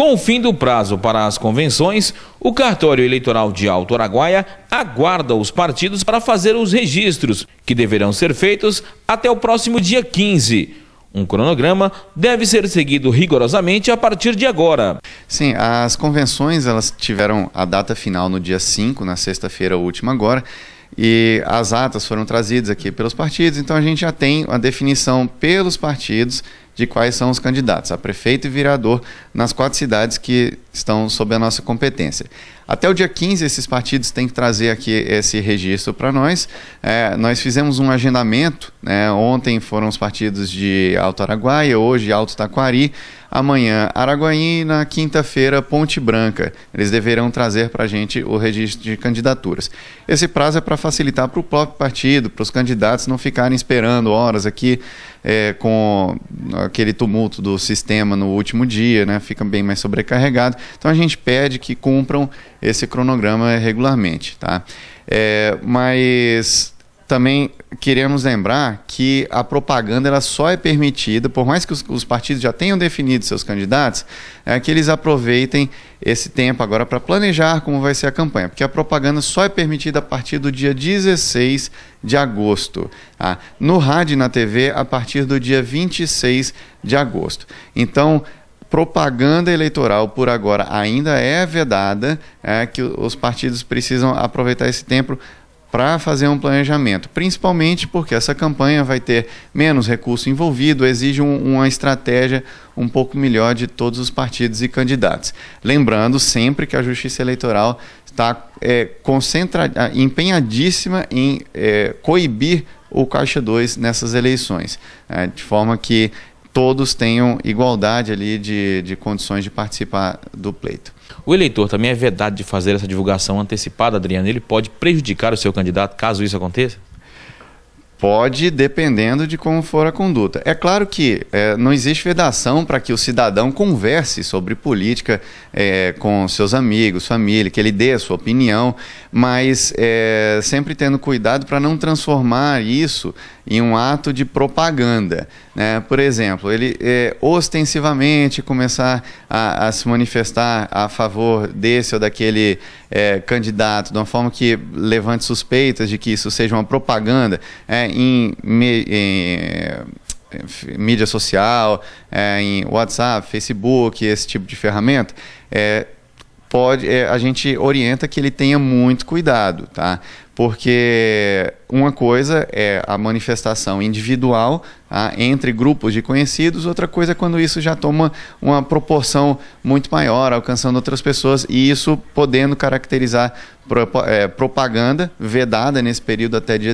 Com o fim do prazo para as convenções, o cartório eleitoral de Alto Araguaia aguarda os partidos para fazer os registros, que deverão ser feitos até o próximo dia 15. Um cronograma deve ser seguido rigorosamente a partir de agora. Sim, as convenções elas tiveram a data final no dia 5, na sexta-feira última agora, e as atas foram trazidas aqui pelos partidos, então a gente já tem a definição pelos partidos de quais são os candidatos a prefeito e vereador nas quatro cidades que estão sob a nossa competência. Até o dia 15, esses partidos têm que trazer aqui esse registro para nós. É, nós fizemos um agendamento, né? ontem foram os partidos de Alto Araguaia, hoje Alto Taquari, amanhã Araguaína, quinta-feira Ponte Branca. Eles deverão trazer para a gente o registro de candidaturas. Esse prazo é para facilitar para o próprio partido, para os candidatos não ficarem esperando horas aqui é, com aquele tumulto do sistema no último dia, né, fica bem mais sobrecarregado. Então a gente pede que cumpram esse cronograma regularmente. Tá? É, mas também queremos lembrar que a propaganda ela só é permitida, por mais que os, os partidos já tenham definido seus candidatos, é que eles aproveitem esse tempo agora para planejar como vai ser a campanha, porque a propaganda só é permitida a partir do dia 16 de agosto. Tá? No rádio e na TV, a partir do dia 26 de agosto. Então, propaganda eleitoral por agora ainda é vedada, é que os partidos precisam aproveitar esse tempo para fazer um planejamento, principalmente porque essa campanha vai ter menos recurso envolvido, exige um, uma estratégia um pouco melhor de todos os partidos e candidatos. Lembrando sempre que a Justiça Eleitoral está é, concentrada, empenhadíssima em é, coibir o Caixa 2 nessas eleições, né, de forma que todos tenham igualdade ali de, de condições de participar do pleito. O eleitor também é vedado de fazer essa divulgação antecipada, Adriano. Ele pode prejudicar o seu candidato caso isso aconteça? Pode, dependendo de como for a conduta. É claro que é, não existe vedação para que o cidadão converse sobre política é, com seus amigos, família, que ele dê a sua opinião, mas é, sempre tendo cuidado para não transformar isso em um ato de propaganda. Né? Por exemplo, ele é, ostensivamente começar a, a, se manifestar a favor desse ou daquele é, candidato, de uma forma que levante suspeitas de que isso seja uma propaganda. É, em, me, em, eh, mídia social, é, em WhatsApp, Facebook, esse tipo de ferramenta, é, pode, é, a gente orienta que ele tenha muito cuidado, tá? Porque uma coisa é a manifestação individual tá? entre grupos de conhecidos, outra coisa é quando isso já toma uma proporção muito maior, alcançando outras pessoas, e isso podendo caracterizar propaganda vedada nesse período até dia